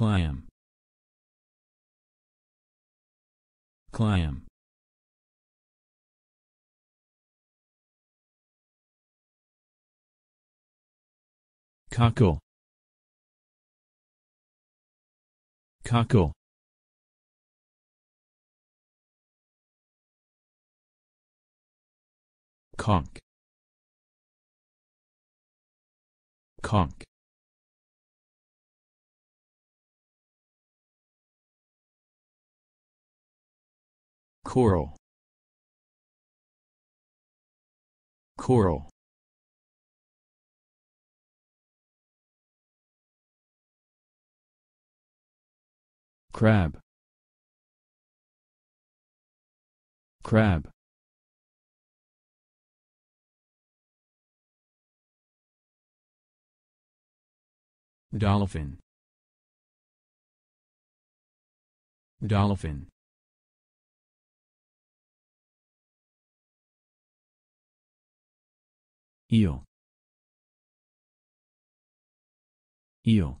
clam clam cockle cockle conk conk Coral Coral Crab Crab Dolphin Dolphin Io. Io.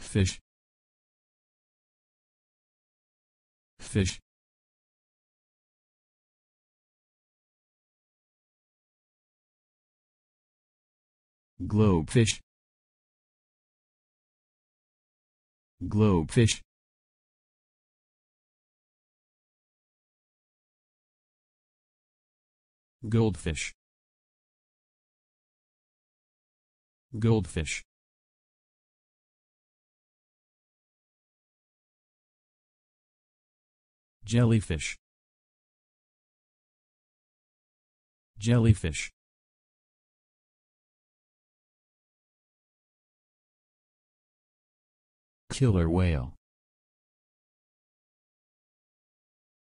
Fish. Fish. Globefish. Globefish. Goldfish. Goldfish. Jellyfish. Jellyfish. Killer whale.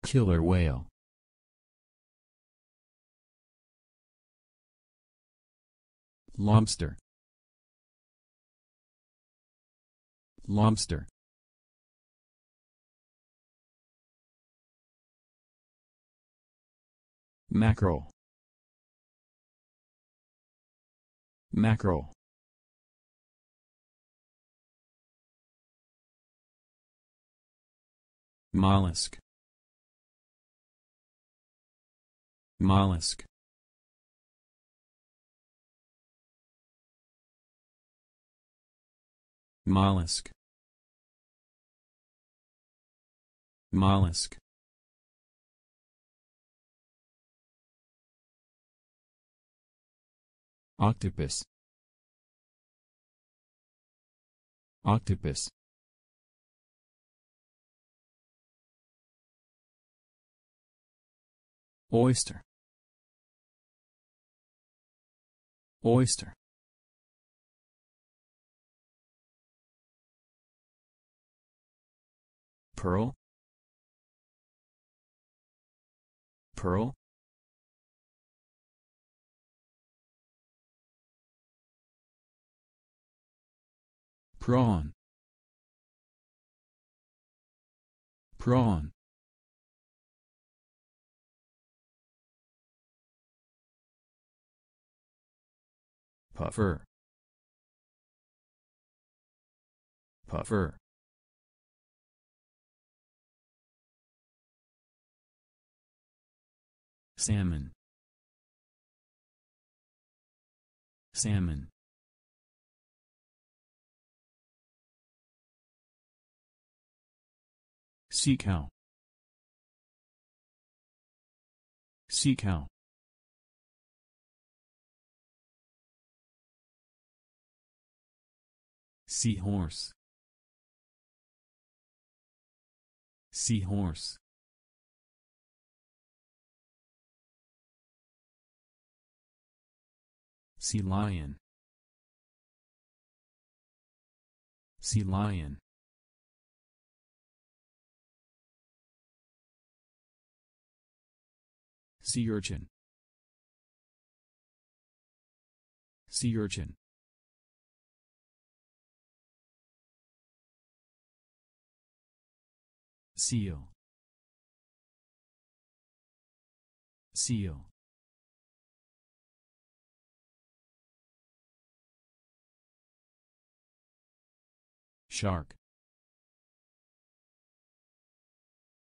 Killer whale. lobster lobster mackerel mackerel mollusk mollusk Mollusk Mollusk Octopus Octopus Oyster Oyster Pearl Pearl Prawn Prawn Puffer Puffer salmon salmon sea cow sea cow seahorse seahorse Sea lion. Sea lion. Sea urchin. Sea urchin. Seal. Seal. shark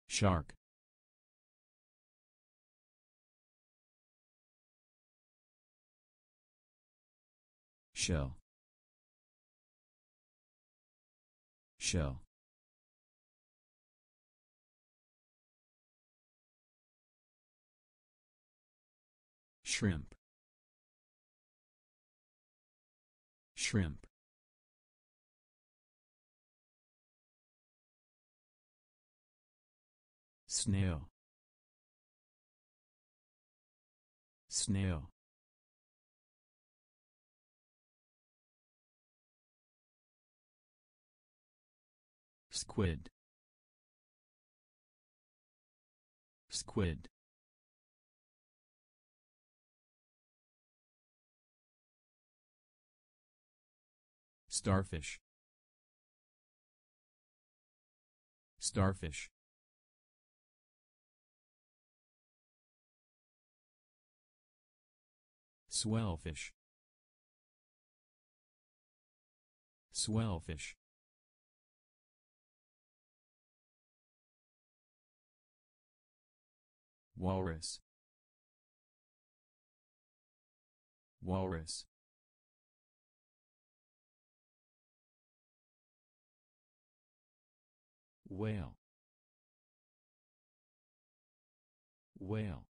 shark shell shell shrimp shrimp snail snail squid squid starfish starfish Swellfish. Swellfish. Walrus. Walrus. Whale. Whale.